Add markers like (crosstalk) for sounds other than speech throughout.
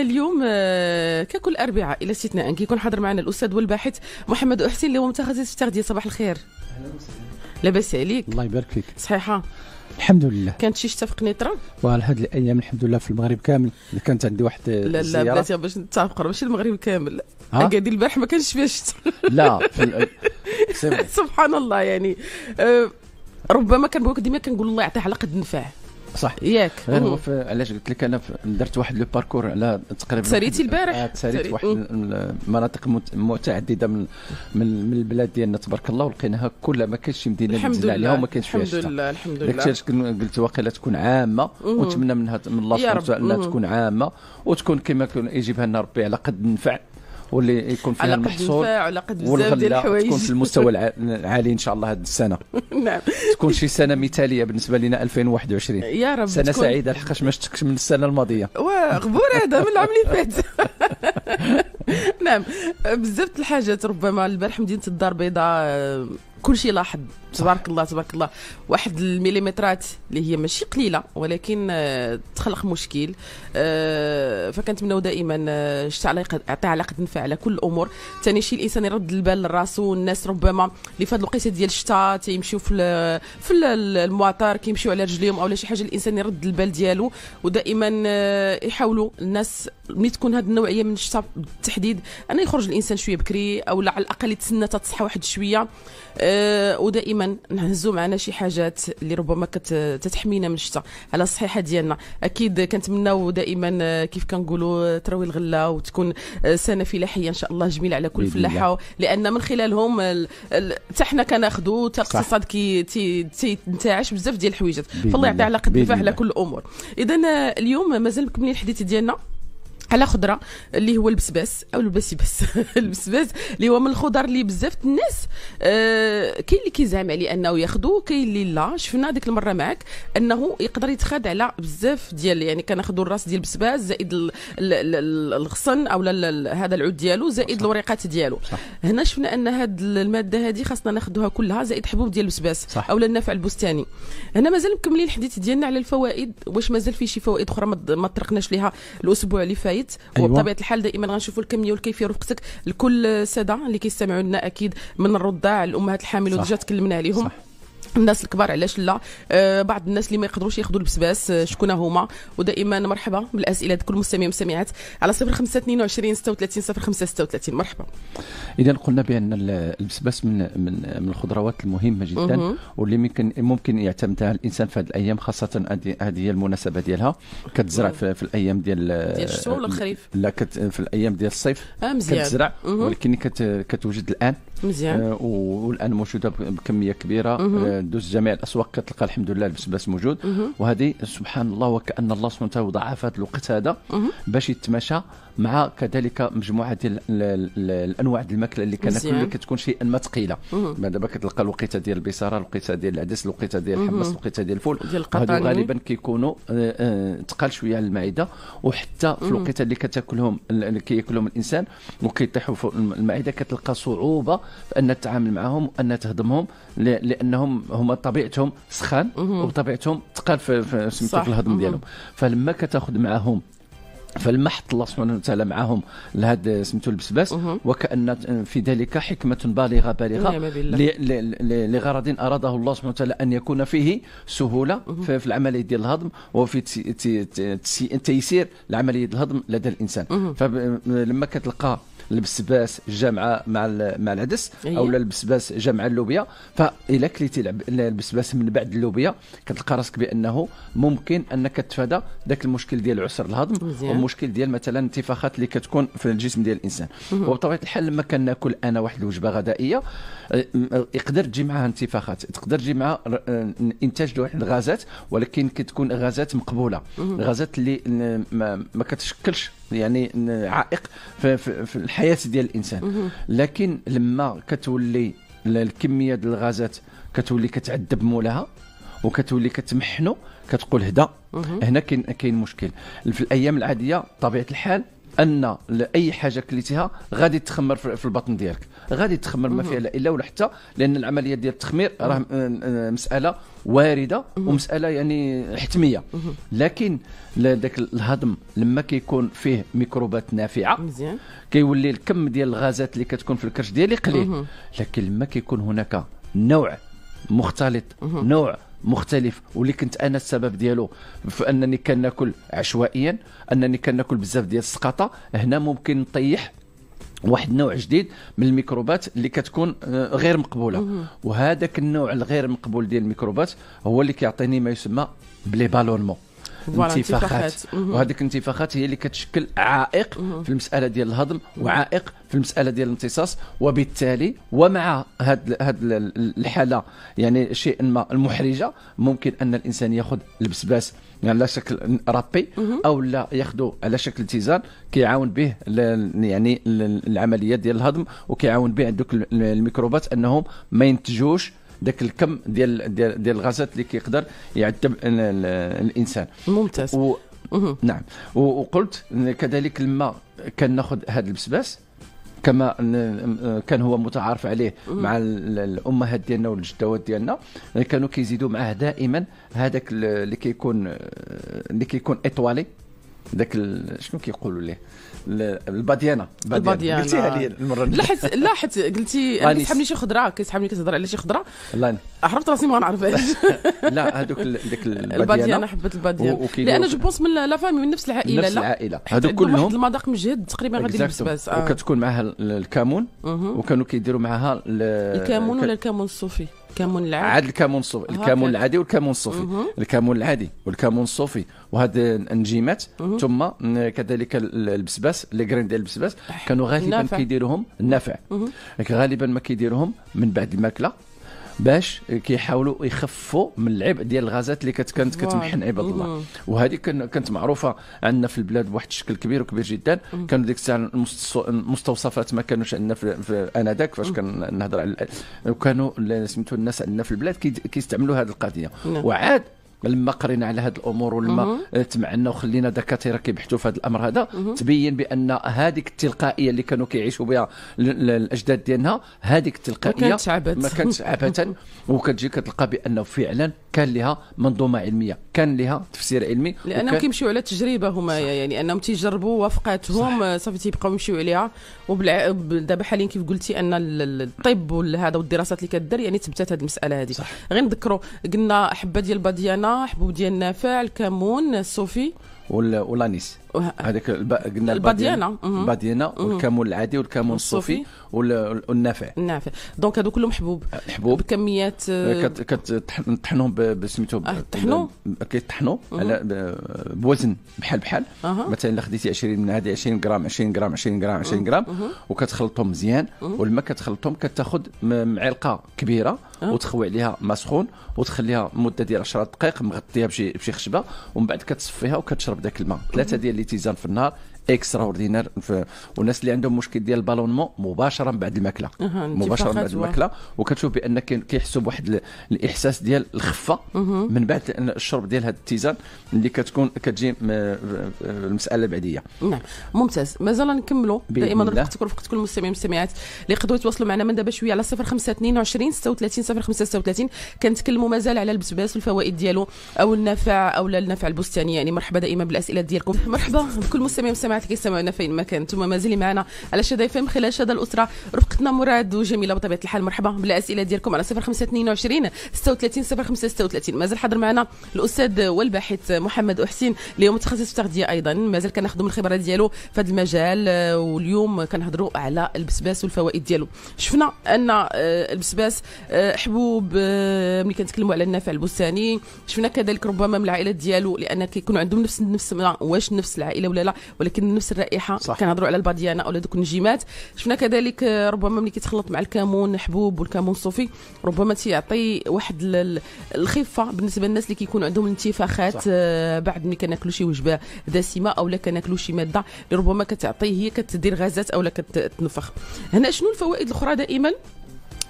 اليوم آه، ككل أربعاء إلى استثناء كيكون حاضر معنا الأستاذ والباحث محمد أحسن اللي هو متخصص في التغذية صباح الخير أهلا وسهلا لاباس عليك الله يبارك فيك صحيحة الحمد لله كانت شي شتا في قنيطره وهاد الايام الحمد لله في المغرب كامل كانت عندي واحد لا لا بلاتي باش نتفقوا ماشي المغرب كامل اكادير البارح ما كانش فيها شتا لا في (laughs) سبحان الله يعني أه ربما كنبغيك ديما كنقول الله يعطيه على قد نفعه صح ياك غير علاش قلت لك انا درت واحد لو باركور على تقريبا سريتي البارح سريت آه، واحد المناطق متعدده من من البلاد ديالنا تبارك الله ولقيناها كلها ما كاينش شي مدينه نزلنا عليها وما كانش فيها الحمد لله الحمد لله داك قلت واقيلا تكون عامه ونتمنى منها من الله سبحانه وتعالى انها تكون عامه وتكون كما يجيبها لنا ربي على قد النفع واللي يكون فيها على المحصول على قد الحوايج تكون في المستوى العالي ان شاء الله هذه السنه (laughs) نعم تكون شي سنه مثاليه بالنسبه لنا 2021 يا رب سنه تكون... سعيده لحقاش ما شفتكش من السنه الماضيه وغبور هذا من العام اللي فات (laughs) نعم بزاف الحاجات ربما البارح مدينه الدار البيضاء كل شيء لاحظ تبارك الله تبارك الله واحد المليمترات اللي هي ماشي قليله ولكن آه، تخلق مشكل آه، فكنتمناو دائما آه، شتا على يعطي على قد نفع على كل الامور ثاني شيء الانسان يرد البال لراسو الناس ربما اللي في هذه الوقيته ديال الشتاء تيمشيو في في المواطر كيمشيو على رجليهم او شي حاجه الانسان يرد البال ديالو ودائما يحاولوا الناس ملي تكون هذه النوعيه من الشتاء بالتحديد انا يخرج الانسان شويه بكري او على الاقل يتسنى تتصحى واحد شويه آه، ودائما نهزو معنا شي حاجات اللي ربما كتحمينا من الشتاء على الصحيحه ديالنا اكيد كنتمناو دائما آه، كيف كنقولوا آه، تروي الغله وتكون سنه فلاحيه ان شاء الله جميله على كل فلاحه لان من خلالهم حتى حنا كناخذوا حتى الاقتصاد كينتعش بزاف ديال الحويجات فالله يعطي على قد على كل الامور اذا اليوم مازال مكملين الحديث ديالنا على خضره اللي هو البسباس او البسباس (laughs) البسباس اللي هو من الخضر اللي بزاف الناس آه كاين اللي كيزعم عليه انه ياخذوه كاين اللي لا شفنا ديك المره معك انه يقدر يتخاد على بزاف ديال يعني كناخذوا الراس ديال البسباس زائد الغصن او هذا العود ديالو زائد الوريقات ديالو صح. هنا شفنا ان هاد الماده هذه خاصنا ناخذوها كلها زائد حبوب ديال البسباس او النفع البستاني هنا مازال مكملين الحديث ديالنا على الفوائد واش مازال في شي فوائد اخرى ما طرقناش ليها الاسبوع اللي فات السايت أيوة. وبطبيعه الحال دائما غنشوفوا الكميه والكيفيه رفقتك لكل الساده اللي كيستمعوا لنا اكيد من الرضاع الامهات الحامل وديجا تكلمنا عليهم صح. الناس الكبار علاش لا آه، بعض الناس اللي ما يقدروش ياخذوا البسباس آه، شكون هما ودائما مرحبا بالاسئله ديال كل مستمع والمستمعات على 0522 36 36 مرحبا اذا قلنا بان البسباس من من من الخضروات المهمه جدا واللي ممكن ممكن يعتمدها الانسان في هذه الايام خاصه هذه هي المناسبه ديالها كتزرع في, في الايام ديال ديال الشتاء ولا الخريف لا كت في الايام ديال الصيف آه مزيان كتزرع ولكن كت كتوجد الان مزيان آه والان موجوده بكميه كبيره آه دوز جميع الاسواق كتلقى الحمد لله البسباس موجود وهذه سبحان الله وكان الله سبحانه وتعالى ضعفت الوقت هذا باش يتماشى مع كذلك مجموعه ديال الانواع ديال الماكله اللي كناكل اللي كتكون شيئا ما ثقيله دابا كتلقى الوقيته ديال البصاره الوقيته ديال العدس الوقيته ديال الحمص الوقيته ديال الفول هادو غالبا كيكونوا ثقال آه، آه، شويه على المعده وحتى في الوقيته اللي كتاكلهم اللي كياكلهم الانسان وكيطيحوا فوق المعده كتلقى صعوبه في ان تتعامل معهم وان تهضمهم لانهم هما طبيعتهم سخان وطبيعتهم ثقال في سميتو في الهضم ديالهم فلما كتاخذ معاهم فالمحط الله سبحانه وتعالى معهم لهذا سميتو البسباس وكان في ذلك حكمه بالغه بالغه نعم، لغرض اراده الله سبحانه وتعالى ان يكون فيه سهوله في في العمليه ديال الهضم وفي تيسير العمليه ديال الهضم لدى الانسان فلما كتلقى البسباس جامعه مع مع العدس إيه. او البسباس جامعه اللوبيا فالا كليتي البسباس من بعد اللوبيا كتلقى راسك بانه ممكن انك تتفادى ذاك المشكل ديال عسر الهضم ومشكل ديال مثلا انتفاخات اللي كتكون في الجسم ديال الانسان وبطبيعه الحال لما كناكل انا واحد الوجبه غذائيه اه، يقدر تجي معها انتفاخات تقدر تجي معها اه، انتاج واحد الغازات ولكن كتكون غازات مقبوله غازات اللي ما كتشكلش يعني عائق في, في, في الحياه ديال الانسان لكن لما كتولي الكميه ديال الغازات كتولي كتعذب مولها وكتولي كتمحنو كتقول هدا هنا كاين كاين مشكل في الايام العاديه طبيعه الحال ان اي حاجه كليتيها غادي تخمر في البطن ديالك غادي تخمر ما فيها لا الا ولا حتى لان العمليه ديال التخمير راه آه، آه، مساله وارده ومساله يعني حتميه لكن ذاك الهضم لما كيكون فيه ميكروبات نافعه مزيان كيولي الكم ديال الغازات اللي كتكون في الكرش ديالي قليل لكن لما كيكون هناك نوع مختلط نوع مختلف واللي كنت انا السبب ديالو في انني كناكل عشوائيا انني كناكل بزاف ديال السقطه هنا ممكن نطيح واحد النوع جديد من الميكروبات اللي كتكون آه، غير مقبوله وهذاك النوع الغير مقبول ديال الميكروبات هو اللي كيعطيني ما يسمى بلي بالونمون الانتفاخات وهذيك الانتفاخات هي اللي كتشكل عائق في المساله ديال الهضم وعائق في المساله ديال الامتصاص وبالتالي ومع هاد الحاله يعني شيء ما المحرجه ممكن ان الانسان ياخذ البسباس يعني على شكل رابي او لا ياخذه على شكل تيزان كيعاون به يعني العمليه ديال الهضم وكيعاون به عندك الميكروبات انهم ما ينتجوش ذاك الكم ديال ديال, ديال الغازات اللي كيقدر يعذب الانسان ممتاز و... نعم وقلت كذلك لما كناخذ هذا البسباس كما كان هو متعارف عليه مع الامهات ديالنا والجدوات ديالنا كانوا كيزيدوا معاه دائما هذاك اللي كيكون اللي كيكون ايطوالي ذاك شنو كيقولوا ليه الباديانه الباديانه قلتيها لي المره لا حيت لا حيت قلتي كيسحبني يعني شي خضره كيسحبني كتهضر على شي خضره عرفت راسي ما غنعرفهاش (laughs) لا هذوك ديك الباديانه حبه الباديانه لان جوبونس من لا فامي من نفس العائله نفس العائله هذوك كلهم واحد المذاق مجهد تقريبا غادي البسباس آه. وكتكون معها الكمون وكانوا كيديروا معها الكمون ولا الكمون الصوفي الكمون العادي عاد الكمون الصوفي الكمون العادي والكمون الصوفي الكمون العادي والكمون الصوفي وهاد الانجيمات ثم كذلك البسباس لي غرين ديال البسباس كانوا غالبا كيديروهم النافع غالبا ما كيديروهم من بعد الماكله باش كيحاولوا يخفوا من العبء ديال الغازات اللي كانت كانت كتمحن عباد الله وهذه كانت معروفه عندنا في البلاد بواحد الشكل كبير وكبير جدا كانوا ديك الساعه المستوصفات ما كانوش عندنا في, في انذاك فاش كنهضر على وكانوا سميتو الناس عندنا في البلاد كيستعملوا هذه القضيه نعم. وعاد لما قرينا على هذه الامور ولما آه، تمعنا وخلينا دكاتره كيبحثوا في هذا الامر هذا تبين بان هذيك التلقائيه اللي كانوا كيعيشوا بها الاجداد ديالنا هذيك التلقائيه ما كانتش عبثا (laughs) وكتجي كتلقى بانه فعلا كان لها منظومه علميه كان لها تفسير علمي لانهم وكان... كيمشيو على تجربه هما يعني انهم تيجربوا وفقاتهم صافي تيبقاو يمشيو عليها وبلع... دابا حاليا كيف قلتي ان الطب وهذا والدراسات اللي كدار يعني تبتات هذه المساله هذه غير نذكروا قلنا حبه ديال باديانا حبوب ديال النافع الكمون الصوفي والانيس هذاك قلنا الباديانه الباديانه والكمون العادي والكمون الصوفي والنافع النافع دونك هذو كلهم حبوب حبوب بكميات آه، آه، كتطحنوهم بسميتو آه، طحنوا كيطحنوا على بوزن بحال بحال مثلا الا خديتي 20 من هذه 20 غرام 20 غرام 20 غرام 20 غرام وكتخلطهم مزيان والماء كتخلطهم كتاخذ معلقه كبيره وتخوي عليها ما سخون وتخليها مده ديال 10 دقائق مغطيها بشي بشي خشبه ومن بعد كتصفيها وكتشرب ذاك الماء ثلاثه ديال die zijn van nou, اكسترا اوردينير والناس اللي عندهم مشكل ديال البالونمون مباشره من بعد الماكله مباشره من بعد الماكله وكتشوف بان كيحسوا بواحد الاحساس ديال الخفه من بعد الشرب ديال هذا التيزان اللي كتكون كتجي المساله بعديه نعم ممتاز مازال نكملوا دائما نذكر وقتكم كل المستمعين والمستمعات اللي يقدروا يتواصلوا معنا من دابا شويه على 0522 36 0536 كنتكلموا مازال على البسباس والفوائد ديالو او النفع او النفع البستاني يعني مرحبا دائما بالاسئله ديالكم مرحبا بكل مستمع والمستمعات جماعتك يستمعونا فين ما كان انتم مازال معنا على شدا اف ام خلال شدا الاسره رفقتنا مراد وجميله بطبيعه الحال مرحبا بالاسئله ديالكم على 0522 36 05 36 مازال حاضر معنا الاستاذ والباحث محمد احسين اليوم متخصص في التغذيه ايضا مازال كناخذوا من الخبره ديالو في هذا المجال آه، واليوم كنهضروا على البسباس والفوائد ديالو شفنا ان آه، البسباس آه، حبوب ملي كنتكلموا على النافع البستاني شفنا كذلك ربما من العائله ديالو لان كيكون عندهم نفس نفس واش نفس العائله ولا لا ولكن نفس الرائحه كنهضروا على الباديانه او دوك النجيمات شفنا كذلك ربما ملي كيتخلط مع الكمون حبوب والكمون الصوفي ربما تيعطي واحد الخفه بالنسبه للناس اللي كيكون عندهم الانتفاخات آه، بعد ملي كناكلوا شي وجبه دسمه او لا كناكلوا شي ماده اللي ربما كتعطي هي كتدير غازات او لا كتنفخ هنا شنو الفوائد الاخرى دائما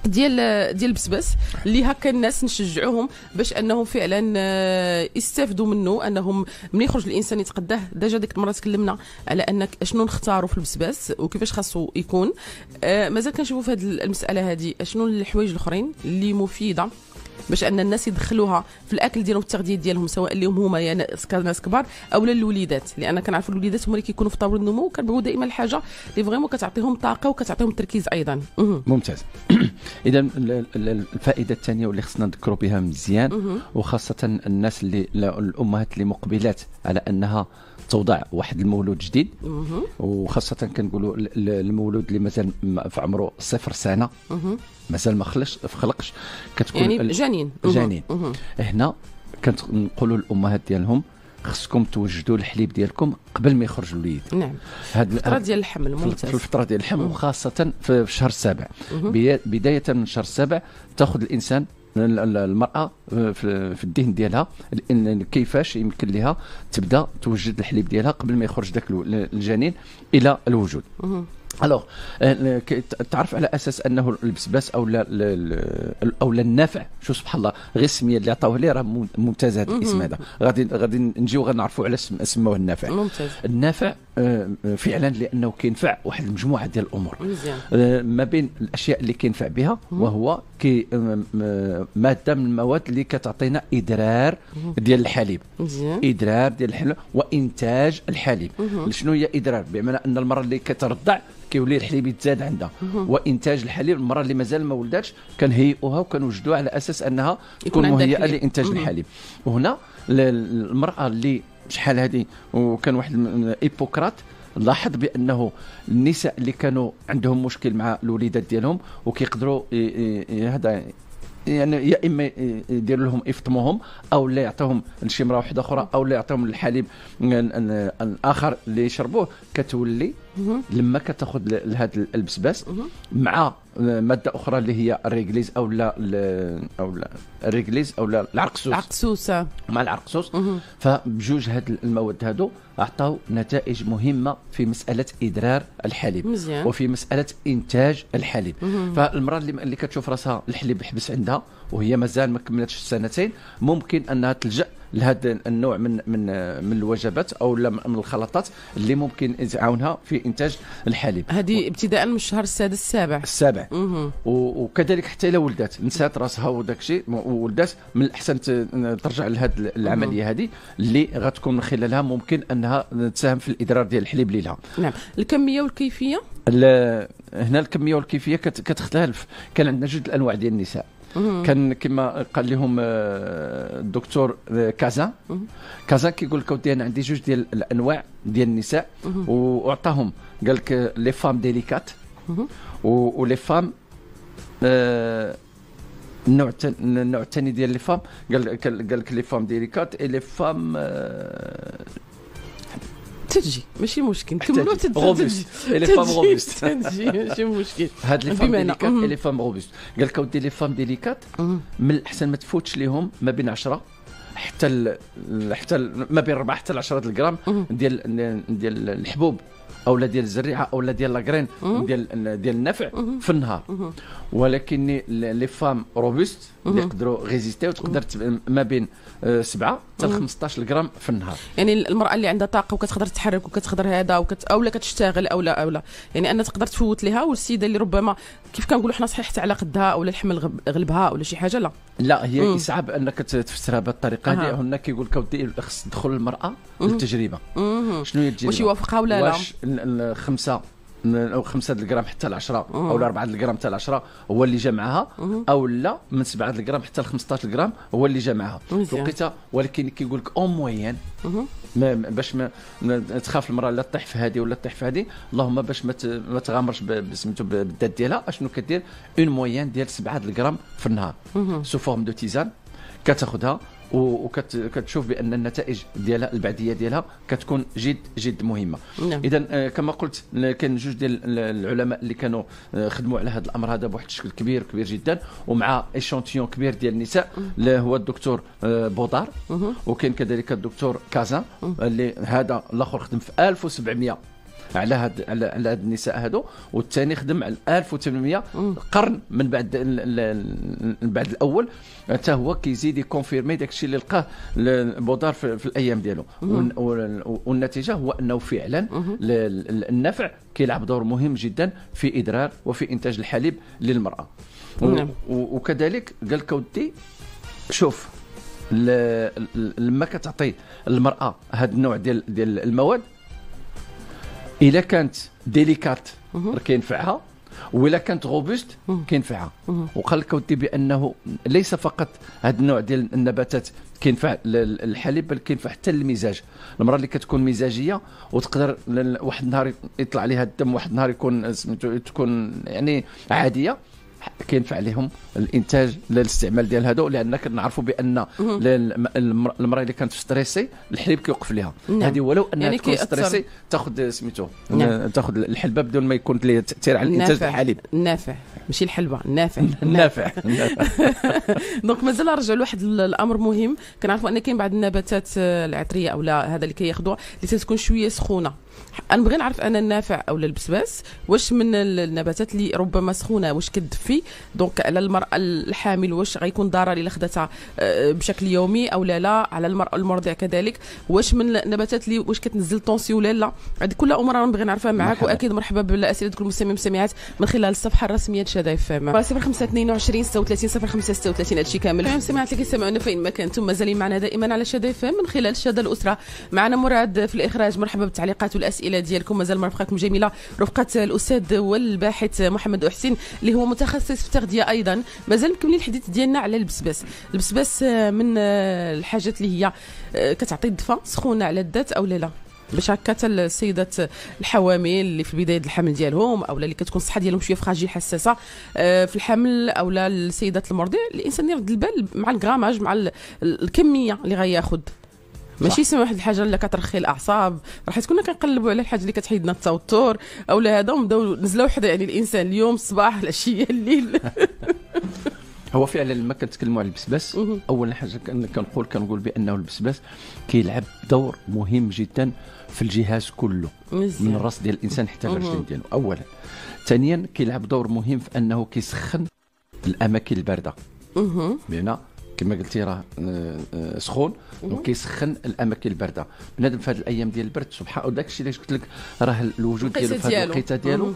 ديال ديال بسبس اللي هكا الناس نشجعوهم باش انهم فعلا آه، يستافدوا منه انهم من يخرج الانسان يتقداه ديجا ديك المره تكلمنا على انك شنو نختاروا في البسبس وكيفاش خاصو يكون آه مازال كنشوفوا في هذه المساله هذه شنو الحوايج الاخرين اللي مفيده باش ان الناس يدخلوها في الاكل ديالهم التغذيه ديالهم سواء اللي هما يا يعني ناس كبار او للوليدات لان كنعرفوا الوليدات هما اللي كيكونوا في طور النمو وكنبغيو دائما الحاجه اللي فريمون كتعطيهم طاقه وكتعطيهم تركيز ايضا ممتاز (coughs) اذا الفائده الثانيه واللي خصنا نذكروا بها مزيان وخاصه الناس اللي الامهات اللي مقبلات على انها توضع واحد المولود جديد وخاصه كنقولوا المولود اللي مازال في عمره صفر سنه مازال ما خلقش خلقش كتكون يعني جنين جنين هنا كنقولوا للامهات ديالهم خصكم توجدوا الحليب ديالكم قبل ما يخرج الوليد نعم هاد الفتره ديال الحمل ممتاز في الفتره ديال الحمل وخاصه في الشهر السابع بدايه من الشهر السابع تاخذ الانسان المراه آه، في الذهن ديالها كيفاش يمكن لها تبدا توجد الحليب ديالها قبل ما يخرج ذاك الجنين الى الوجود الوغ آه، تعرف على اساس انه البسباس او لا او لا النافع شو سبحان الله غير السميه اللي عطاوه ليه راه ممتاز هذا الاسم هذا غادي غادي نجيو غنعرفوا علاش سموه النافع ممتاز النافع آه، آه، فعلا لانه كينفع واحد المجموعه ديال الامور آه، ما بين الاشياء اللي كينفع بها وهو كي ماده من المواد اللي كتعطينا ادرار ديال الحليب ادرار ديال الحليب وانتاج الحليب شنو هي ادرار بمعنى ان المره اللي كترضع كيولي الحليب يتزاد عندها وانتاج الحليب المره اللي مازال ما ولداتش كنهيئوها وكنوجدوها على اساس انها تكون مهيئه لانتاج الحليب وهنا المراه اللي شحال هذه وكان واحد ايبوكرات لاحظ بانه النساء اللي كانوا عندهم مشكل مع الوليدات ديالهم وكيقدروا هذا يعني يا اما يديروا لهم يفطموهم او لا يعطيهم لشي امراه واحده اخرى او لا يعطيهم الحليب الاخر اللي يشربوه كتولي لما كتاخذ هذا البسباس مع ماده اخرى اللي هي الريغليز او لا او لا الريغليز او لا العرقسوس العرقسوسه آه. مع العرقسوس فبجوج هاد المواد هادو اعطاو نتائج مهمه في مساله ادرار الحليب مزيان. وفي مساله انتاج الحليب مه. فالمراه اللي, اللي كتشوف راسها الحليب حبس عندها وهي مازال ما كملتش السنتين ممكن انها تلجا لهذا النوع من من من الوجبات او من الخلطات اللي ممكن تعاونها في انتاج الحليب هذه ابتداء من الشهر السادس السابع السابع وكذلك حتى الى ولدات نسات راسها وداك الشيء ولدات من الاحسن ترجع لهذه العمليه هذه اللي غتكون من خلالها ممكن انها تساهم في الادرار ديال الحليب ليلها نعم الكميه والكيفيه هنا الكميه والكيفيه كتختلف كان عندنا جوج الانواع ديال النساء كان كما قال لهم آه، الدكتور آه، كازا كازا كيقول لك انا عندي جوج ديال الانواع ديال النساء واعطاهم قال لك لي فام ديليكات ولي فام النوع النوع الثاني ديال لي فام قال لك لي فام ديليكات اي لي فام تجي ماشي مشكل نكملوا تجي لي فام روبوست تجي ماشي مشكل هاد لي فام ديليكات لي فام روبوست قال لك اودي لي فام ديليكات من الاحسن ما تفوتش ليهم ما بين 10 حتى حتى ما بين 4 حتى 10 الجرام ديال ديال الحبوب اولا ديال الزريعه اولا ديال لاكرين ديال ديال النفع في النهار ولكن لي فام روبوست اللي يقدروا ريزيستي تقدر ما بين آه، سبعه حتى ل 15 غرام في النهار يعني المراه اللي عندها طاقه وكتقدر تتحرك وكتقدر هذا وكت لا كتشتغل او لا يعني انها تقدر تفوت لها والسيده اللي ربما كيف كنقولوا حنا حتى على قدها ولا الحمل غلبها ولا شي حاجه لا لا هي صعب انك تفسرها الطريقه هذه هنا كيقول لك اودي خص تدخل المراه للتجربه شنو هي التجربه واش يوافقها ولا لا واش خمسه او 5 الجرام حتى ل 10 او ل 4 الجرام حتى ل 10 هو اللي جمعها او لا من 7 الجرام حتى ل 15 الجرام هو اللي جمعها معاها وقيتها ولكن كيقول لك اون موين باش ما تخاف المراه لا تطيح في هذه ولا تطيح في هذه اللهم باش ما تغامرش سميتو بالذات ديالها اشنو كدير اون موين ديال 7 الجرام في النهار سو فورم دو تيزان كتاخذها وكتشوف بان النتائج ديالها البعديه ديالها كتكون جد جد مهمه نعم. اذا آه، كما قلت كان جوج ديال العلماء اللي كانوا آه، خدموا على هذا الامر هذا بواحد الشكل كبير كبير جدا ومع ايشونتيون كبير ديال النساء اللي هو الدكتور آه، بودار وكاين كذلك الدكتور كازا اللي هذا الاخر خدم في 1700 على هاد على هاد النساء هادو والثاني خدم على 1800 قرن من بعد من بعد الاول حتى هو كيزيد يكونفيرمي داك الشيء اللي لقاه بودار في, في الايام ديالو والنتيجه هو انه فعلا النفع كيلعب دور مهم جدا في ادرار وفي انتاج الحليب للمراه نعم. وكذلك قال لك ودي شوف لما كتعطي المراه هذا النوع ديال ديال المواد الا كانت ديليكات كينفعها ولا كانت غوبوست كينفعها وقال لك ودي بانه ليس فقط هذا النوع ديال النباتات كينفع الحليب بل كينفع حتى المزاج المراه اللي كتكون مزاجيه وتقدر واحد النهار يطلع عليها الدم واحد النهار يكون تكون يعني عاديه كينفع لهم الانتاج لا الاستعمال ديال هادو لان كنعرفوا بان المراه اللي كانت ستريسي الحليب كيوقف لها نعم. هذه ولو انها يعني تكون ستريسي تاخذ سميتو نعم. تاخذ الحلبه بدون ما يكون لها تاثير على الانتاج الحليب نافع ماشي الحلبه نافع (laughs) نافع (laughs) دونك مازال رجعوا لواحد الامر مهم كنعرفوا ان كاين بعض النباتات آه، العطريه او لا هذا اللي كياخذوها اللي تتكون شويه سخونه انا بغي نعرف انا النافع او البسباس واش من النباتات اللي ربما سخونه واش كدفي دونك على المراه الحامل واش غيكون ضرري الا خدتها آه، بشكل يومي او لا لا على المراه المرضع كذلك واش من النباتات اللي واش كتنزل طونسي ولا لا هذه كل امور انا بغي نعرفها معاك واكيد مرحبا بالاسئله ديال المستمعين والمستمعات من خلال الصفحه الرسميه لشدايف فام 0522 36 05 36 هادشي كامل المستمعات اللي كيسمعونا فين ما كنتم مازالين معنا دائما على اف ام من خلال شاده الاسره معنا مراد في الاخراج مرحبا بالتعليقات الاسئله ديالكم مازال مرفقكم جميله رفقه الاستاذ والباحث محمد حسين اللي هو متخصص في التغذيه ايضا مازال مكملين الحديث ديالنا على البسباس البسباس آه، من آه، الحاجات اللي هي آه، كتعطي الدفا سخونه على الذات او لا لا باش هكا السيدات الحوامل اللي في بدايه الحمل ديالهم اولا اللي كتكون الصحه ديالهم شويه فراجيل حساسه في الحمل اولا السيدات المرضع الانسان يرد البال مع الغراماج مع الكميه اللي غياخذ ماشي سمع واحد الحاجه اللي كترخي الاعصاب راح كنا كنقلبوا على الحاجه اللي كتحيدنا التوتر اولا هذا ونبداو نزله وحده يعني الانسان اليوم الصباح العشيه (laughs) الليل (laughs) هو فعلا لما كنتكلموا على البسباس اول حاجه كنقول كنقول بانه البسباس كيلعب دور مهم جدا في الجهاز كله مزيان. من الراس ديال الانسان حتى الرجلين ديالو اولا ثانيا كيلعب دور مهم في انه كيسخن الاماكن البارده بمعنى كما قلتي راه آه، آه، سخون دونك كيسخن الاماكن البارده بنادم في هذه الايام ديال البرد سبحان الله داك الشيء اللي قلت لك راه الوجود ديالو في هذه الوقيته ديالو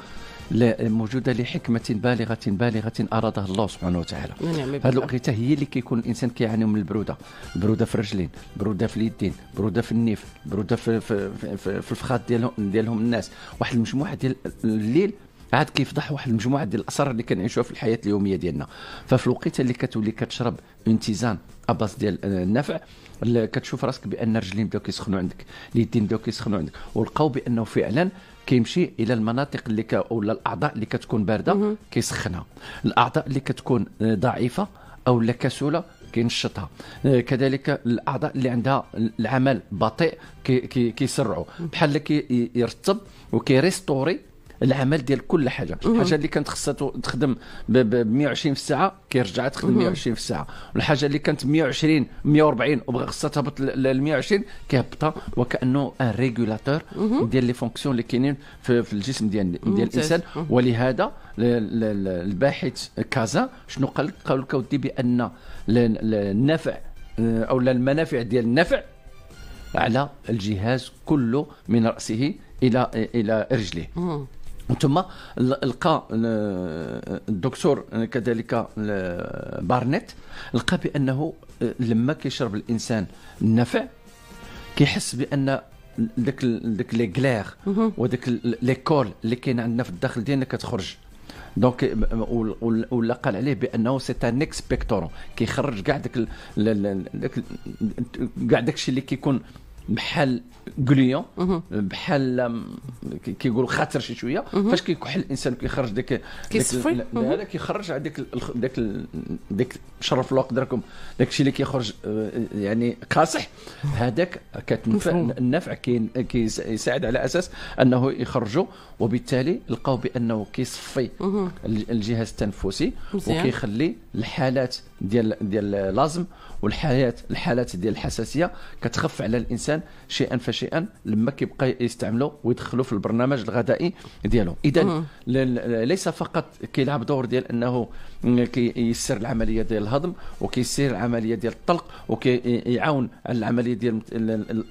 موجودة لحكمة بالغة بالغة أرادها الله سبحانه وتعالى نعم، هذه الوقيتة هي اللي كيكون الإنسان كيعاني من البرودة البرودة في الرجلين البرودة في اليدين البرودة في النيف البرودة في, في, في, في الفخاد ديالهم, ديالهم الناس واحد المجموعة ديال الليل عاد كيفضح واحد المجموعه ديال الاسرار اللي كنعيشوها في الحياه اليوميه ديالنا ففي الوقيته اللي كتولي كتشرب اون تيزان اباس ديال النفع آه، كتشوف راسك بان الرجلين بداو كيسخنوا عندك اليدين بداو كيسخنوا عندك ولقاو بانه فعلا كيمشي الى المناطق اللي ك... ولا الاعضاء اللي كتكون بارده كيسخنها الاعضاء اللي كتكون آه، ضعيفه او لا كسوله كينشطها آه، كذلك الاعضاء اللي عندها العمل بطيء كيسرعوا كي بحال كيرتب وكيريستوري العمل ديال كل حاجه الحاجه اللي كانت خصها تخدم ب 120 في الساعه كيرجع تخدم 120 في الساعه والحاجه اللي كانت 120 140 وبغى خصها تهبط ل 120 كيهبطها وكانه ان ريغولاتور ديال لي فونكسيون اللي كاينين في, في الجسم ديال ديال الانسان ولهذا الباحث كازا شنو قال قال لك ودي بان النفع او المنافع ديال النفع على الجهاز كله من راسه الى الى رجله ثم لقى الدكتور كذلك بارنيت لقى بانه آه، لما كيشرب الانسان النفع كيحس بان داك داك لي كليغ وداك ليكول اللي كاين عندنا في الداخل ديالنا كتخرج دونك آه، ولا قال عليه بانه سي ان اكسبيكتورون كيخرج كاع داك كاع داك الشيء اللي كيكون بحال غليون بحال كيقولوا خاطر شي شويه فاش كيكحل الانسان كيخرج ديك كيصفي هذا كيخرج ديك ذاك ديك شرف الله قدركم داك الشيء اللي كيخرج آه، يعني قاصح هذاك كتنفع النفع كيساعد على اساس انه يخرجوا وبالتالي لقاو بانه كيصفي الجهاز التنفسي وكيخلي الحالات ديال ديال لازم والحالات الحالات ديال الحساسيه كتخف على الانسان شيئا فشيئا لما كيبقى يستعملوا ويدخلوا في البرنامج الغذائي ديالو اذا ليس فقط كيلعب دور ديال انه كيسر العمليه ديال الهضم وكيسير العمليه ديال الطلق وكيعاون على العمليه ديال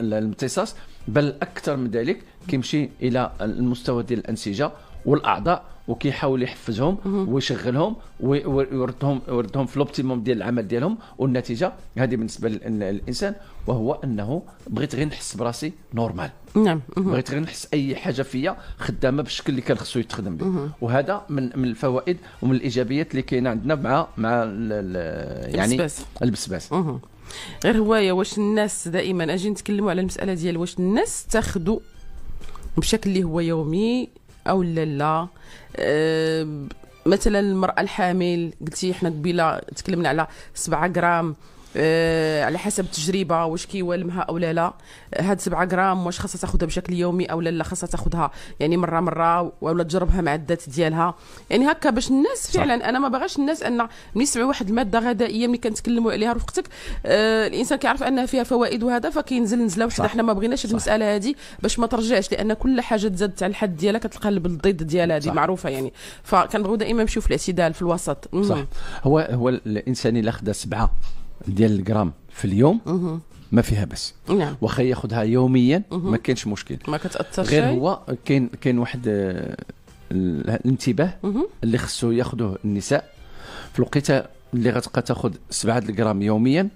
الامتصاص بل اكثر من ذلك كيمشي الى المستوى ديال الانسجه والاعضاء وكيحاول يحفزهم ويشغلهم ويردهم ويردهم في لوبتيموم ديال العمل ديالهم والنتيجه هذه بالنسبه للانسان وهو انه بغيت غير نحس براسي نورمال نعم بغيت غير نحس اي حاجه فيا خدامه بالشكل اللي كان خصو يتخدم به وهذا من من الفوائد ومن الايجابيات اللي كاينه عندنا مع مع يعني البسباس البسباس غير هوايه واش الناس دائما اجي نتكلموا على المساله ديال واش الناس تاخذوا بشكل اللي هو يومي او لا لا مثلا المراه الحامل قلتي حنا قبيله تكلمنا على 7 غرام آه، على حسب التجربه واش كيوالمها او لا لا آه، هاد 7 غرام واش خاصها تاخذها بشكل يومي او لا لا خاصها تاخذها يعني مره مره ولا تجربها مع الذات ديالها يعني هكا باش الناس صح. فعلا انا ما باغاش الناس ان ملي يسمعوا واحد الماده غذائيه ملي كنتكلموا عليها رفقتك أه الانسان كيعرف انها فيها فوائد وهذا فكينزل نزله وحده حنا ما بغيناش هاد المساله هذه باش ما ترجعش لان كل حاجه تزادت على الحد ديالها كتلقى بالضد ديالها هذه معروفه يعني فكنبغيو دائما نمشيو في الاعتدال في الوسط صح هو هو الانسان الا خدا سبعه ديال الجرام في اليوم ما فيها بس نعم. واخا ياخذها يوميا ما كاينش مشكل ما كتاثرش غير هو كاين كاين واحد آه، الانتباه اللي خصو ياخذوه النساء في الوقيته اللي غتبقى تاخذ 7 الجرام يوميا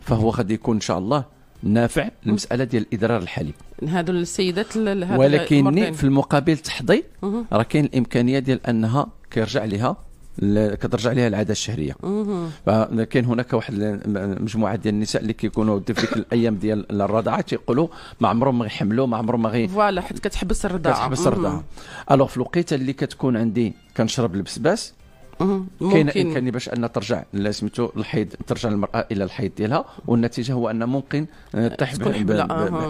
فهو غادي يكون ان شاء الله نافع المساله ديال اضرار الحليب هادو السيدات ولكن في المقابل تحضي راه كاين الامكانيه ديال انها كيرجع لها كترجع لها العاده الشهريه فكاين هناك واحد مجموعه ديال النساء اللي كيكونوا في ديك الايام ديال الرضاعه تيقولوا ما عمرهم ما يحملوا ما عمرهم ما غي فوالا حيت كتحبس الرضاعه كتحبس الرضاعه الوغ في الوقيته اللي كتكون عندي كنشرب البسباس كاين امكانيه باش ان ترجع سميتو الحيض ترجع المراه الى الحيض ديالها والنتيجه هو ان ممكن آه، تحبل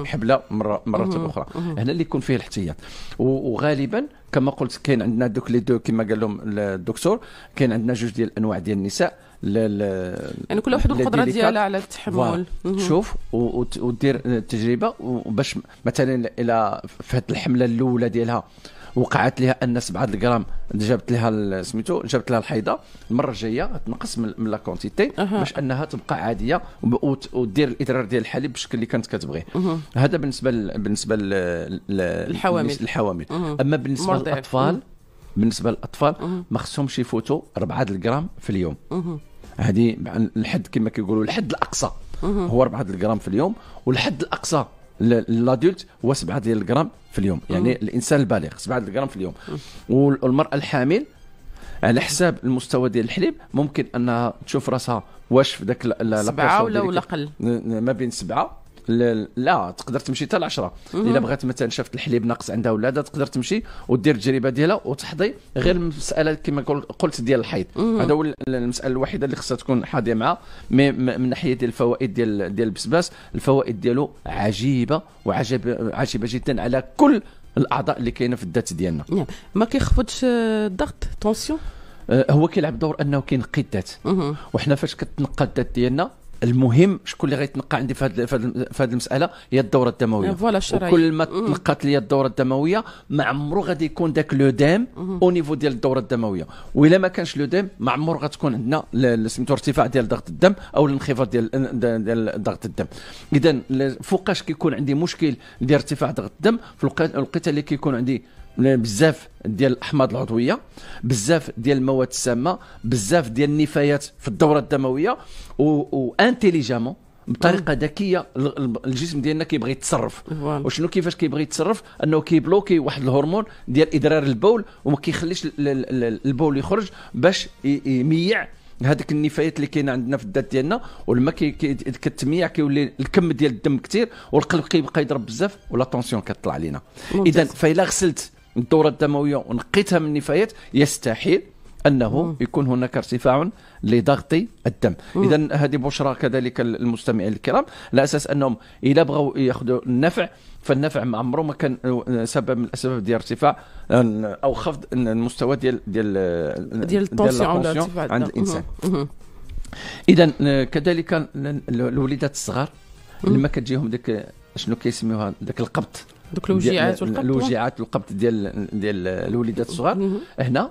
حبله مره مره اخرى هنا اللي يكون فيه الاحتياط وغالبا كما قلت كاين عندنا دوك لي دو كما قال لهم الدكتور كاين عندنا جوج ديال الانواع ديال النساء ل... يعني كل واحد القدره ديالها على التحمل شوف ودير التجربه باش مثلا الى في الحمله الاولى ديالها وقعت لها ان 7 الغرام جابت لها سميتو جابت لها الحيضه المره الجايه تنقص من لا كونتيتي باش انها تبقى عاديه ودير الادرار ديال الحليب بالشكل اللي كانت كتبغيه هذا بالنسبه بالنسبه للحوامل الحوامل اما بالنسبه للاطفال بالنسبه للاطفال ما خصهمش يفوتوا 4 الغرام في اليوم هذه الحد كما كيقولوا الحد الاقصى هو 4 غرام في اليوم والحد الاقصى لادولت هو 7 ديال الغرام في اليوم يعني مم. الانسان البالغ 7 ديال الغرام في اليوم والمراه الحامل على حساب المستوى ديال الحليب ممكن انها تشوف راسها واش في ذاك سبعه ولا ولا اقل ما بين سبعه لا, لا تقدر تمشي حتى ل 10 الا بغات مثلا شافت الحليب ناقص عندها ولا هذا تقدر تمشي ودير التجربه ديالها وتحضي غير المساله كما قلت ديال الحيض هذا هو المساله الوحيده اللي خصها تكون حاضيه معها مي من ناحيه ديال الفوائد ديال ديال البسباس الفوائد ديالو عجيبه وعجيبه عجيبه جدا على كل الاعضاء اللي كاينه في الذات ديالنا نعم ما كيخفضش الضغط طونسيون أه، هو كيلعب دور انه كينقي الذات وحنا فاش كتنقى الذات ديالنا المهم شكون اللي غيتنقى عندي في هذه المساله هي الدوره الدمويه آه، فوالا الشرايين وكل ما تنقات لي الدوره الدمويه ما عمرو غادي يكون ذاك لو ديم او نيفو ديال الدوره الدمويه والا ما كانش لو ديم ما عمرو غتكون عندنا سميتو ارتفاع ديال ضغط الدم او الانخفاض ديال ديال ضغط الدم اذا فوقاش كيكون عندي مشكل ديال ارتفاع ضغط الدم في الوقت اللي كيكون عندي بزاف ديال الاحماض العضويه بزاف ديال المواد السامه بزاف ديال النفايات في الدوره الدمويه وانتيليجامون بطريقه ذكيه الجسم ديالنا كيبغي يتصرف وشنو كيفاش كيبغي يتصرف انه كيبلوكي واحد الهرمون ديال ادرار البول وما كيخليش البول يخرج باش يميع هذيك النفايات اللي كاينه عندنا في الذات ديالنا ولما كتميع كيولي الكم ديال الدم كثير والقلب كيبقى يضرب بزاف ولا طونسيون كتطلع علينا اذا فإلا غسلت الدوره الدمويه ونقيتها من النفايات يستحيل انه مم. يكون هناك ارتفاع لضغط الدم اذا هذه بشرى كذلك المستمعين الكرام على اساس انهم الا بغوا ياخذوا النفع فالنفع ما عمره ما كان سبب من الاسباب ديال ارتفاع او خفض المستوى ديال ديال ديال التونسيون ديال عند الانسان اذا كذلك الوليدات الصغار لما كتجيهم ديك شنو كيسميوها ذاك القبط دوك الوجيعات والقبط الوجيعات والقبط ديال ديال الوليدات الصغار هنا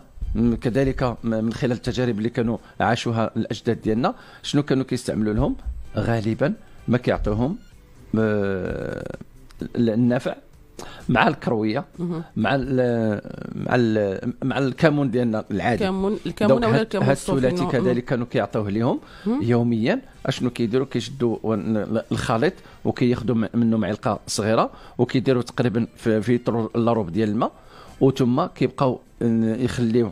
كذلك من خلال التجارب اللي كانوا عاشوها الاجداد ديالنا شنو كانوا كيستعملوا لهم غالبا ما كيعطيوهم آه، النفع مع الكرويه مع الـ مع الـ مع الكمون ديالنا العادي الكمون الكمون ولا الكمون الثلاثي كذلك كانوا كيعطيوه لهم يوميا اشنو كيديروا كيشدوا الخليط وكياخذوا منه معلقه صغيره وكيديروا تقريبا في, في لا ديال الماء وثم كيبقاو يخليوه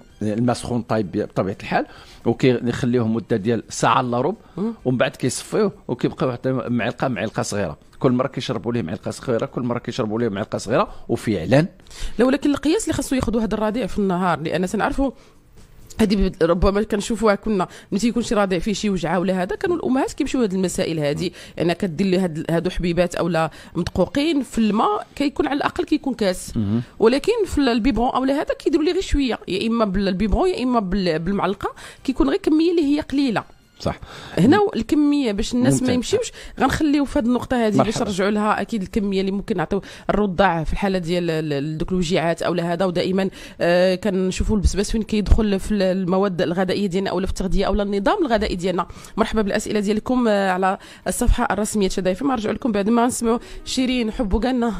سخون طايب بطبيعه الحال وكيخليوه مده ديال ساعه الا ربع ومن بعد كيصفيوه وكيبقاو حتى معلقه معلقه صغيره كل مره كيشربوا ليه معلقه صغيره كل مره كيشربوا ليه معلقه صغيره وفعلا لا ولكن القياس اللي خاصو ياخذوا هذا الرضيع في النهار لان سنعرفوا هذه ربما كنشوفوها كنا ملي تيكون شي رضيع فيه شي وجعه ولا هذا كانوا الامهات كيمشيو هاد المسائل هذه يعني كدير لي هاد هادو حبيبات اولا مدقوقين في الماء كيكون على الاقل كيكون كاس ولكن في البيبرون اولا هذا كيديروا لي غير شويه يا اما بالبيبرون يا اما بالمعلقه كيكون غير كميه اللي هي قليله صح هنا الكميه باش الناس ما يمشيوش غنخليو في هذه النقطه هذه باش نرجعوا لها اكيد الكميه اللي ممكن نعطيو الرضع في الحاله ديال دوك الوجيعات او هذا ودائما آه، كنشوفوا البسباس فين كيدخل في المواد الغذائيه ديالنا او في التغذيه او النظام الغذائي ديالنا مرحبا بالاسئله ديالكم آه، على الصفحه الرسميه شدايف نرجع لكم بعد ما نسمعوا شيرين حبو قالنا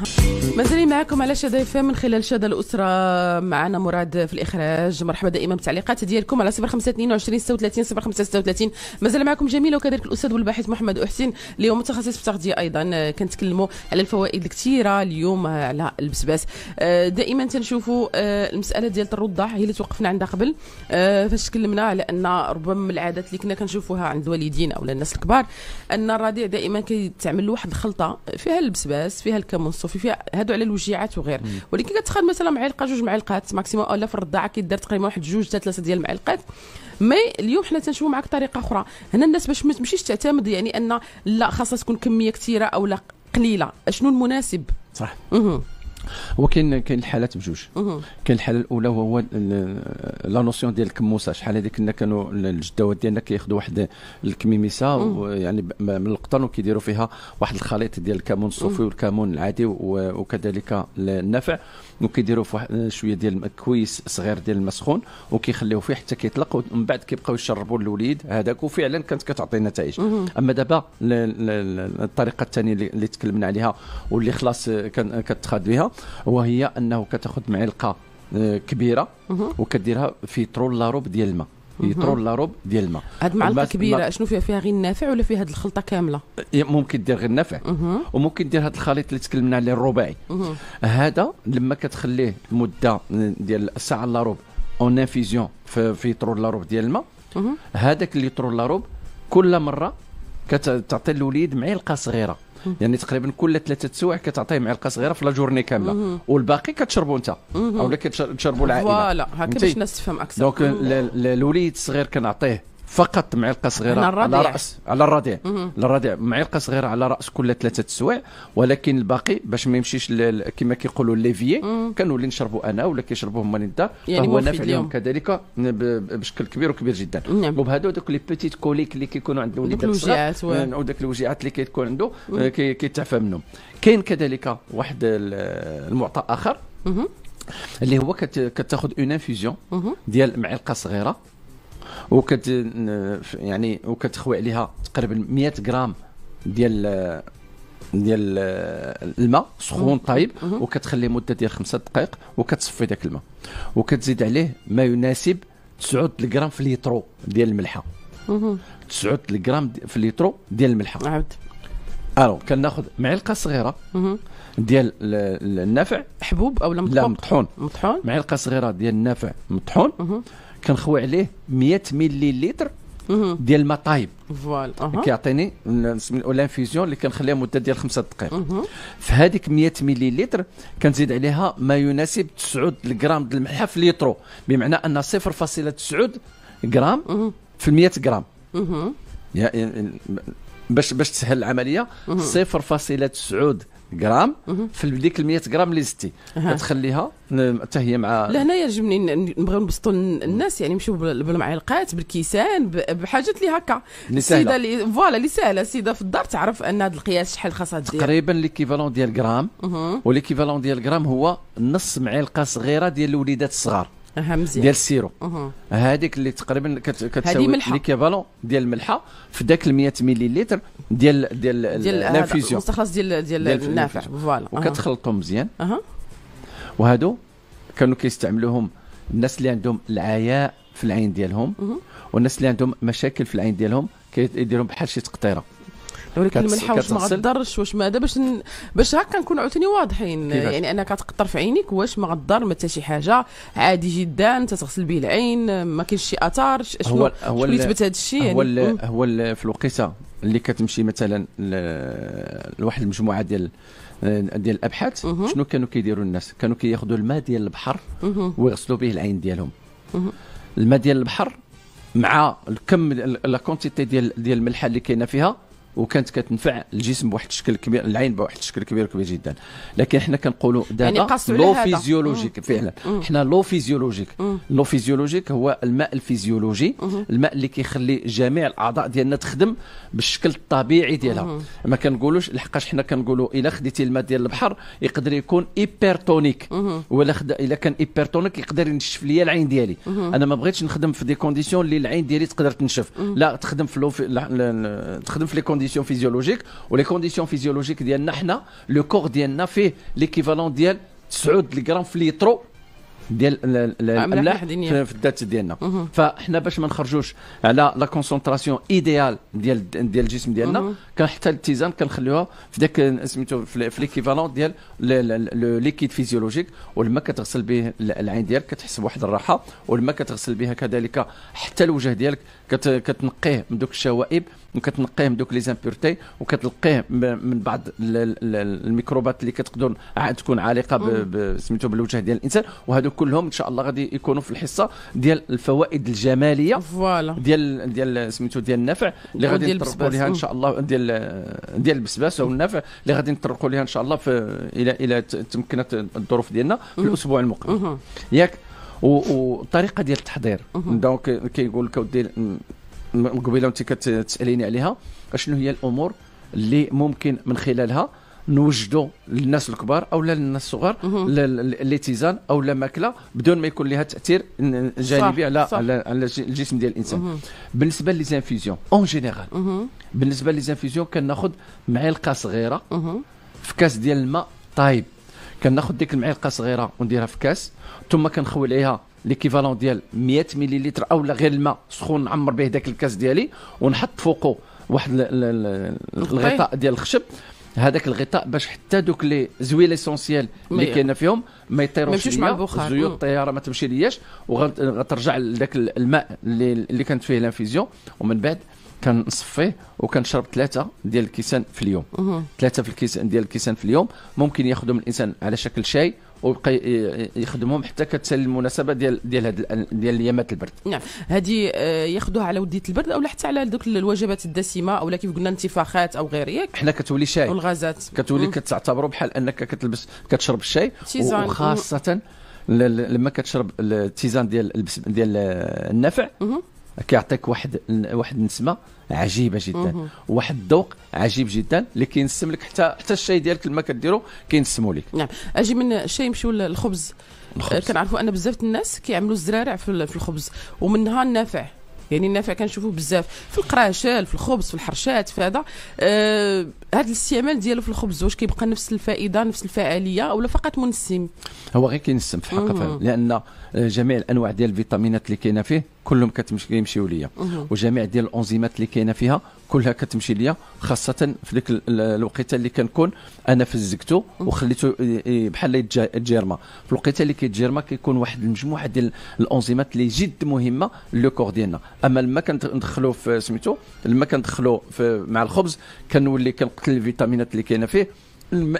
مازالين معكم على شدايف من خلال شاده الاسره معنا مراد في الاخراج مرحبا دائما بالتعليقات ديالكم على 05 36 05 36 مازال معكم جميله وكذلك الاستاذ والباحث محمد اللي هو متخصص في التغذيه ايضا آه، كنتكلموا على الفوائد الكثيره اليوم آه، على البسباس آه، دائما تنشوفوا المساله ديال الرضع هي اللي توقفنا عندها قبل فاش تكلمنا على ان ربما من العادات اللي كنا كنشوفوها عند والدينا او الناس الكبار ان الرضيع دائما كيتعمل واحد الخلطه فيها البسباس فيها الكمون الصوفي فيها هادو على الوجيعات وغير ولكن كتخاد مثلا معلقه جوج معلقات ماكسيموم اولا في الرضاعه كيدار تقريبا واحد جوج حتى ثلاثه ديال المعلقات مي اليوم حنا تنشوفوا معك طريقه اخرى هنا الناس باش ما تمشيش تعتمد يعني ان لا خاصها تكون كميه كثيره او لا قليله شنو المناسب صح مه. هو كاين كاين الحالات بجوج كاين الحاله الاولى وهو لا نوسيون ديال الكموسه شحال هذيك كنا كانوا الجداوات ديالنا كياخذوا واحد الكميميسه يعني من القطن وكيديروا فيها واحد الخليط ديال الكمون الصوفي والكمون العادي وكذلك النفع وكيديروا فواحد شويه ديال كويس صغير ديال الماء سخون وكيخليوه فيه حتى كيطلق ومن بعد كيبقاو يشربوا الوليد هذاك وفعلا كانت كتعطي نتائج اما دابا الطريقه الثانيه اللي تكلمنا عليها واللي خلاص كتخاد بها وهي انه كتاخذ معلقه آه، كبيره وكديرها في طرول لاروب ديال الماء يطرون لا لاروب ديال الماء هاد المعلقه كبيره ما... شنو فيها فيها غير النافع ولا فيها هاد الخلطه كامله إيه، ممكن دير غير النافع وممكن دير هاد الخليط اللي تكلمنا عليه الرباعي هذا لما كتخليه مده آه، ديال ساعه لاروب اون انفيزيون في, في طرول ديال الماء هذاك اللي طرول لاروب كل مره كتعطي الوليد معلقه صغيره يعني تقريبا كل ثلاثه سوايع كتعطيه معلقه صغيره في لا جورني كامله والباقي كتشربو انت اولا كتشربوا العائله فوالا هكا باش الناس تفهم اكثر دونك الوليد الصغير كنعطيه فقط معلقه صغيره على راس على الرضيع على الرضيع معلقه صغيره على راس كل ثلاثه سوايع ولكن الباقي باش ما يمشيش كما كيقولوا ليفيي كنولي نشربوا انا ولا كيشربوا هما اللي الدار يعني فهو نافع لهم كذلك بشكل كبير وكبير جدا نعم وبهذا دوك لي بيتيت كوليك اللي كيكونوا عندهم الوليدات الوجيعات و... نعم، وداك الوجيعات اللي كتكون عنده آه، كيتعفى منهم كاين كذلك واحد المعطى اخر اللي هو كتاخذ اون انفيزيون ديال معلقه صغيره وكت يعني وكتخوي عليها تقريبا 100 غرام ديال ديال الماء سخون طايب وكتخليه مده ديال خمسة دقائق وكتصفي داك الماء وكتزيد عليه ما يناسب 9 غرام في ليترو ديال الملحه 9 غرام في ليترو ديال الملحه عاود الو كناخذ معلقه صغيره ديال النافع حبوب او مطحون لا مطحون مطحون معلقه صغيره ديال النافع مطحون كنخوي عليه 100 ملي لتر ديال الماء طايب فوالا كيعطيني الانفيزيون اللي كنخليها مده ديال خمسة دقائق في هذيك 100 ملي لتر كنزيد عليها ما يناسب 9 غرام ديال الملح في ليترو بمعنى ان 0.9 غرام في 100 غرام باش باش تسهل العمليه 0.9 غرام في ديك ال 100 غرام اللي زدتي كتخليها حتى هي مع لهنا يعجبني نبغيو نبسطوا الناس يعني نمشيو بالمعلقات بالكيسان بحاجات اللي هكا السيده اللي فوالا اللي سهله السيده في الدار تعرف ان هذا القياس شحال خاصها دير تقريبا ليكيفالون ديال غرام وليكيفالون ديال غرام هو نص معلقه صغيره ديال الوليدات الصغار ديال السيرو هذيك اللي تقريبا كتساوي ليكيفالون ديال الملحه في ذاك ال 100 مليلتر ديال ديال ديال المستخلص ديال ديال النافع فوالا وكتخلطهم مزيان وهادو كانوا كيستعملوهم الناس اللي عندهم العياء في العين ديالهم والناس اللي عندهم مشاكل في العين ديالهم كيديرهم بحال شي تقطيره ولكن ما نحاولش ما غدرش واش ماذا باش ن... باش هكا نكون عاوتاني واضحين يعني انا كتقطر في عينيك واش ما غدر ما حتى شي حاجه عادي جدا تتغسل به العين ما كاينش شي اثار شنو هو اللي يثبت هذا الشيء يعني هو ال هو ال في الوقيته اللي كتمشي مثلا لواحد المجموعه ديال ديال الابحاث شنو كانوا كيديروا الناس كانوا كياخذوا الماء ديال البحر ويغسلوا به العين ديالهم الماء ديال البحر مع الكم لا كونتيتي ديال ديال الملحه اللي كاينه فيها وكانت كتنفع الجسم بواحد الشكل كبير العين بواحد الشكل كبير كبير جدا لكن حنا كنقولوا دابا يعني لو فيزيولوجيك فعلا حنا لو فيزيولوجيك لو فيزيولوجيك هو الماء الفيزيولوجي الماء اللي كيخلي جميع الاعضاء ديالنا تخدم بالشكل الطبيعي ديالها ما كنقولوش لحقاش حنا كنقولوا الا خديتي الماء ديال البحر يقدر يكون ايبرتونيك ولا خد... الا كان ايبرتونيك يقدر ينشف ليا العين ديالي انا ما بغيتش نخدم في دي كونديسيون اللي العين ديالي تقدر تنشف لا تخدم في لو في... لا... تخدم في لي كونديسيون physiologiques ou les conditions physiologiques d'Yannahna, le corps n'a fait l'équivalent sur des grands grand trop. ديال الاملاح في الذات ديالنا فاحنا باش ما نخرجوش على لا كونسونطراسيون ايديال ديال ديال الجسم ديالنا كان حتى الاتزان كنخليوها في ذاك سميتو في ليكيفالون ديال لو ليكيد فيزيولوجيك ولما كتغسل به العين ديالك كتحس بواحد الراحه ولما كتغسل بها كذلك حتى الوجه ديالك كتنقيه من دوك الشوائب وكتنقيه من دوك لي زامبورتي وكتلقيه من بعض الميكروبات اللي كتقدر تكون عالقه سميتو بالوجه ديال الانسان وهذوك كلهم ان شاء الله غادي يكونوا في الحصه ديال الفوائد الجماليه فوالا ديال ديال سميتو ديال النفع اللي غادي نطرقوا لها ان شاء الله ديال ديال البسباس والنفع اللي غادي نطرقوا لها ان شاء الله في الى الى تمكنت الظروف ديالنا في الاسبوع المقبل ياك وطريقه ديال التحضير دونك كيقول لك اودي قبيله وانت كتساليني عليها شنو هي الامور اللي ممكن من خلالها نوجدوا للناس الكبار او للناس الصغار الاتزان او لا ماكله بدون ما يكون لها تاثير جانبي على على الجسم ديال الانسان بالنسبه للزانفيزيون اون جينيرال بالنسبه للزانفيزيون كناخذ معلقه صغيره في كاس ديال الماء طايب كناخذ ديك المعلقه صغيره ونديرها في كاس ثم كنخوي عليها ليكيفالون ديال 100 مليلتر اولا غير الماء سخون نعمر به داك الكاس ديالي ونحط فوقه واحد الغطاء ديال الخشب هذاك الغطاء باش حتى دوك لي زويل اسونسييل اللي كاينه فيهم ما يطيروش ليا زيوت الطياره ما تمشي لياش وغترجع لذاك الماء اللي, اللي كانت فيه لانفيزيون ومن بعد كنصفيه وكنشرب ثلاثه ديال الكيسان في اليوم ثلاثه في الكيسان ديال الكيسان في اليوم ممكن ياخذهم الانسان على شكل شاي ويبقى يخدمهم حتى كتسال المناسبه ديال ديال هاد ديال ايامات البرد نعم هذه آه، ياخذوها على وديه البرد او حتى على دوك الوجبات الدسمه او كيف قلنا انتفاخات او غير ياك حنا كتولي شاي والغازات كتولي كتعتبروا بحال انك كتلبس كتشرب الشاي وخاصه لما كتشرب التيزان ديال ديال النفع كيعطيك واحد واحد النسمه عجيبه جدا وواحد الذوق عجيب جدا اللي كينسم لك حتى حتى الشاي ديالك لما كديرو كينسمو لك نعم اجي من الشاي نمشيو للخبز آه، كنعرفوا ان بزاف الناس كيعملوا الزرارع في الخبز ومنها النافع يعني النافع كنشوفوه بزاف في القراشال في الخبز في الحرشات في هذا آه هذا الاستعمال ديالو في الخبز واش كيبقى نفس الفائده نفس الفعاليه ولا فقط منسم هو غير كينسم في حقيقه لان آه، جميع الانواع ديال الفيتامينات اللي كاينه فيه كلهم كتمشي كيمشيو ليا وجميع ديال الانزيمات اللي كاينه فيها كلها كتمشي ليا خاصه في ديك الوقيته اللي كنكون انا فزكتو وخليته بحال يتجرما في الوقيته اللي كيتجرما كيكون واحد المجموعه ديال الانزيمات اللي جد مهمه لو كور ديالنا اما لما كندخلو في سميتو لما كندخلو مع الخبز كنولي كنقتل الفيتامينات اللي كاينه فيه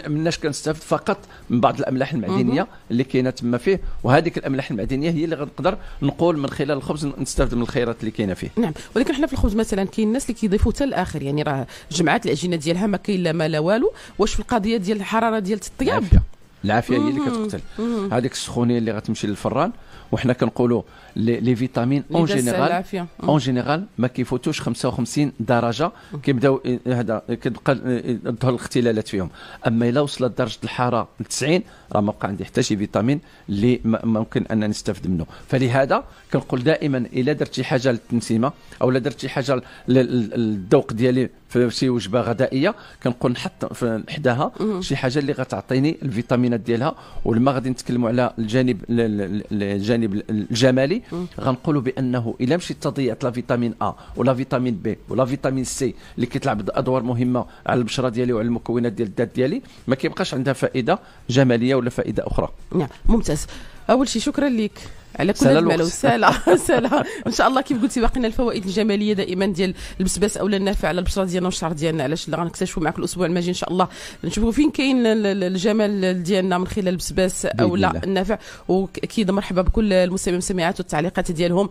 مناش كنستافد فقط من بعض الاملاح المعدنيه اللي كاينه تما فيه وهذيك الاملاح المعدنيه هي اللي غنقدر نقول من خلال الخبز نستافد من الخيرات اللي كاينه فيه نعم ولكن حنا في الخبز مثلا كاين الناس اللي كيضيفوا حتى الاخر يعني راه جمعات العجينه ديالها ما كاين لا ما لا والو واش في القضيه ديال الحراره ديال الطياب العافيه هي اللي كتقتل هذيك السخونيه اللي غتمشي للفران وحنا كنقولوا لي فيتامين اون جينيرال اون جينيرال ما كيفوتوش 55 درجه كيبداو إيه، هذا كتبقى تظهر إيه، الاختلالات فيهم اما الا وصلت درجه الحراره ل 90 راه ما بقى عندي حتى شي فيتامين اللي ممكن انني نستافد منه فلهذا كنقول دائما الا درتي حاجه للتنسيمه او لا درتي حاجه للذوق ديالي في شي وجبه غذائيه كنقول نحط حداها شي حاجه اللي غتعطيني الفيتامينات ديالها ولما غادي نتكلموا على الجانب الجانب الجمالي غنقولوا بانه الا مشيت تضيعت لا فيتامين ا ولا فيتامين بي ولا فيتامين سي اللي كتلعب ادوار مهمه على البشره ديالي وعلى المكونات ديال الذات ديالي ما كيبقاش عندها فائده جماليه ولا فائده اخرى نعم ممتاز اول شيء شكرا لك على كل المال وسالة (laughs) سالة ان شاء الله كيف قلتي باقينا الفوائد الجماليه دائما ديال البسباس اولا النافع على البشره ديالنا والشعر ديالنا علاش اللي غنكتشفوا معك الاسبوع الماجي ان شاء الله نشوفوا فين كاين الجمال ديالنا من خلال البسباس او النافع واكيد مرحبا بكل المستمعين والمستمعات والتعليقات ديالهم